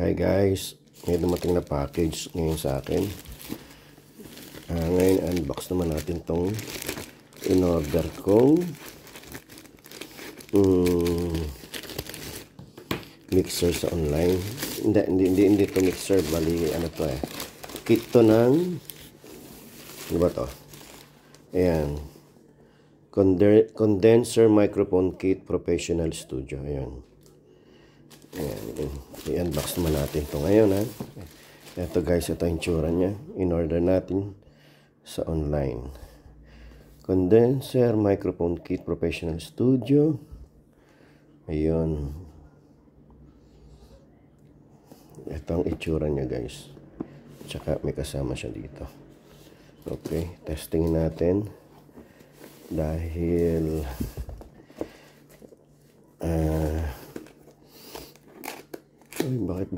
Hi guys, may dumating na package ngayon sa akin. Uh, ngayon, unbox naman natin tong in-order kong um, mixer sa online. Hindi, hindi, hindi, hindi to mixer, bali ano to eh. Kit to ng ano ba to? Ayan. condenser microphone kit professional studio. Ayan. Ayan. Ayan. I-unbox naman natin ito ngayon ha. Ito guys, ito yung tsura niya. In-order natin sa online. Condenser, microphone kit, professional studio. Ayun. Ito ang itsura niya guys. Tsaka may kasama siya dito. Okay, testingin natin. Dahil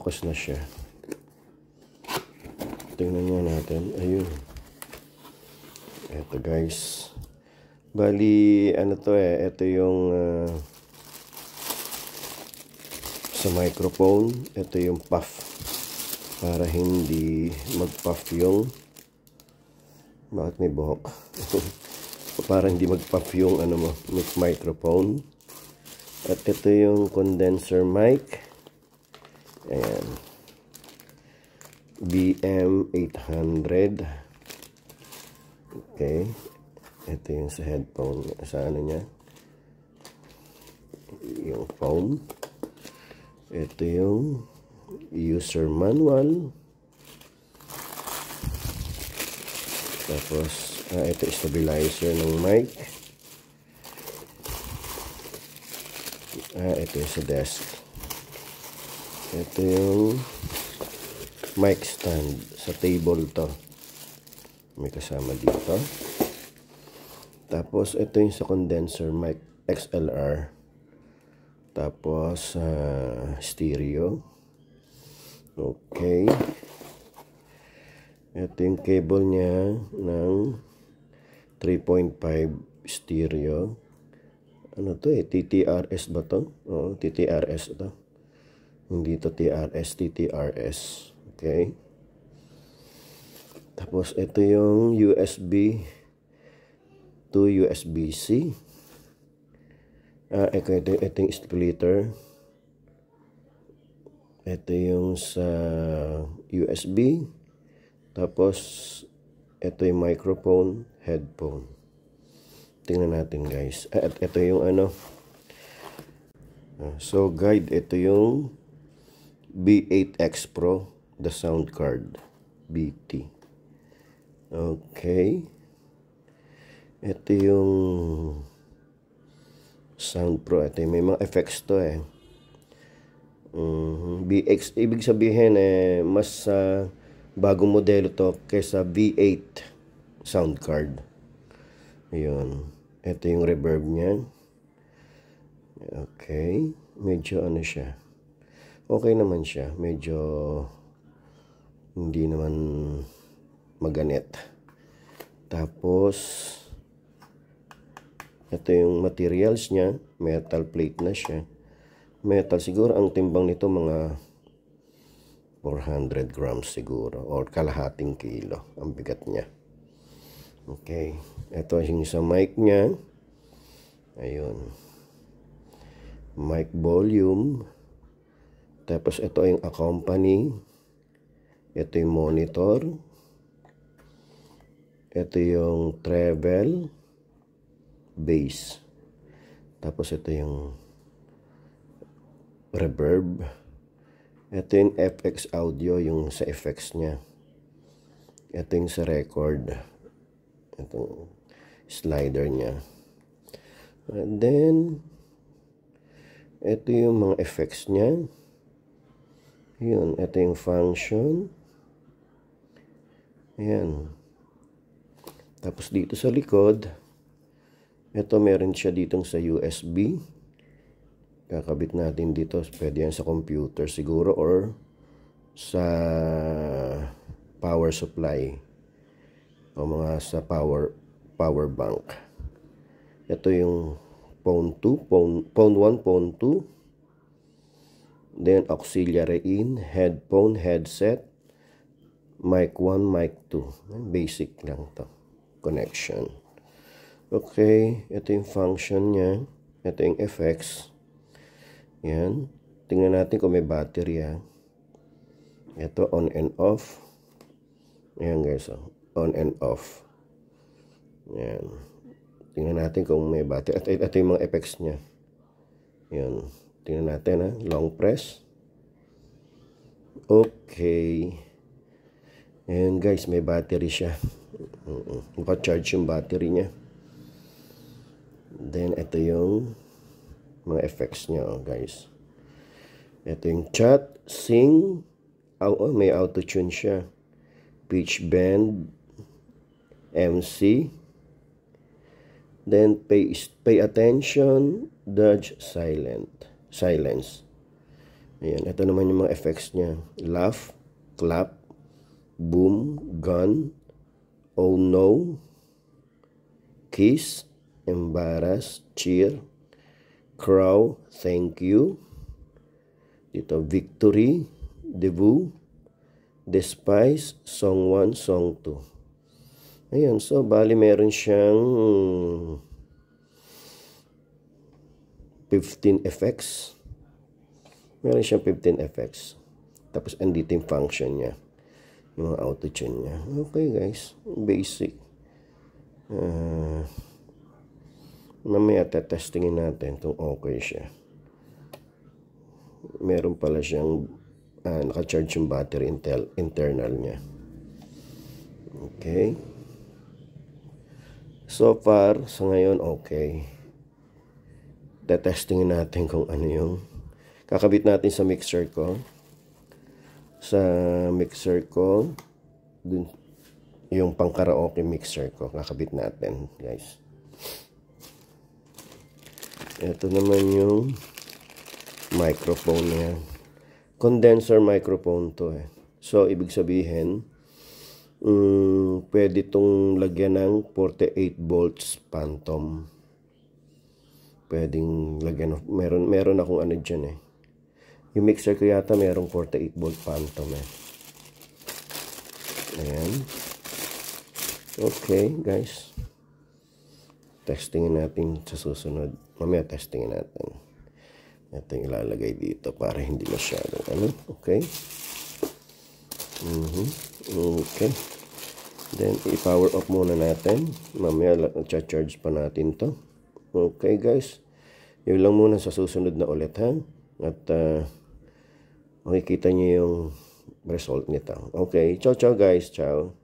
bukas na siya tingnan nga natin ayun eto guys bali ano to eh eto yung uh, sa microphone eto yung puff para hindi mag-puff yung bakit may buhok para hindi mag-puff yung ano mo microphone at ito yung condenser mic Ayan. BM 800. Okay. Ito yung sa headphone. Sa ano niya? Yung phone. Ito yung user manual. Tapos, ah, ito stabilizer ng mic. Ah, ito yung sa desk. Ito yung mic stand. Sa table to. May kasama dito. Tapos, ito yung sa condenser mic XLR. Tapos, uh, stereo. Okay. Ito yung cable niya ng 3.5 stereo. Ano to eh? TTRS ba to? Oo, TTRS to. Dito TRS, TTRS. Okay. Tapos ito yung USB to USB-C. Ah, ito, ito, ito yung splitter. Ito yung sa USB. Tapos, ito yung microphone, headphone. Tingnan natin guys. Ah, at ito yung ano. Ah, so, guide. Ito yung B8X Pro, the sound card, BT. Okay. Ito yung Sound Pro. Ito yung may mga effects to eh. Mm mm-hmm. BX, ibig sabihin eh, mas uh, ah, bagong modelo to kaysa V8 sound card. Ayun. Ito yung reverb niyan. Okay. Medyo ano siya okay naman siya. Medyo hindi naman maganet. Tapos, ito yung materials niya. Metal plate na siya. Metal siguro, ang timbang nito mga 400 grams siguro or kalahating kilo ang bigat niya. Okay. Ito yung sa mic niya. Ayun. Mic volume. Tapos ito yung accompanying. Ito yung monitor. Ito yung treble bass. Tapos ito yung reverb. Ito yung FX audio, yung sa effects niya. Ito yung sa record. Itong slider niya. And then, ito yung mga effects niya. Yun, ito yung function. Ayan. Tapos dito sa likod, ito meron siya ditong sa USB. Kakabit natin dito. Pwede yan sa computer siguro or sa power supply o mga sa power power bank. Ito yung phone 2, phone, phone 1, phone 2. Then auxiliary in, headphone, headset, mic 1, mic 2. Basic lang to. Connection. Okay, ito yung function niya. Ito yung effects. Yan. Tingnan natin kung may battery ha. Ah. Ito on and off. Ayan guys. Oh. On and off. Ayan. Tingnan natin kung may battery. Ito, ito yung mga effects niya. Ayan. Tingnan natin ha. Ah. Long press. Okay. Ayan guys, may battery siya. Uh -uh. Naka-charge yung battery niya. Then, ito yung mga effects niya oh, guys. Ito yung chat, sing, oh, oh, may auto-tune siya. Pitch bend, MC, then pay, pay attention, dodge silent silence. Ayan, ito naman yung mga effects niya. Laugh, clap, boom, gun, oh no, kiss, embarrass, cheer, crow, thank you, dito victory, debut, despise, song 1, song 2. Ayan, so bali meron siyang 15fx. Meron siyang 15fx. Tapos, andito yung function niya. Yung mga auto tune niya. Okay, guys. Basic. Uh, mamaya, tatestingin natin kung okay siya. Meron pala siyang uh, naka-charge yung battery intel, internal niya. Okay. So far, sa ngayon, okay. Tetestingin natin kung ano yung kakabit natin sa mixer ko. Sa mixer ko, dun, yung pang karaoke mixer ko, kakabit natin guys. Ito naman yung microphone niya. Condenser microphone to eh. So, ibig sabihin, um, pwede itong lagyan ng 48 volts phantom pwedeng lagyan of, meron, meron akong ano dyan eh. Yung mixer ko yata merong 48 volt phantom eh. Ayan. Okay guys. Testingin natin sa susunod. Mamaya testingin natin. Ito yung ilalagay dito para hindi masyadong ano. Okay. Mm -hmm. Okay. Then, i-power off muna natin. Mamaya, charge pa natin to. Okay guys, yun lang muna sa susunod na ulit ha. At uh, makikita niyo yung result nito. Okay, ciao ciao guys, ciao.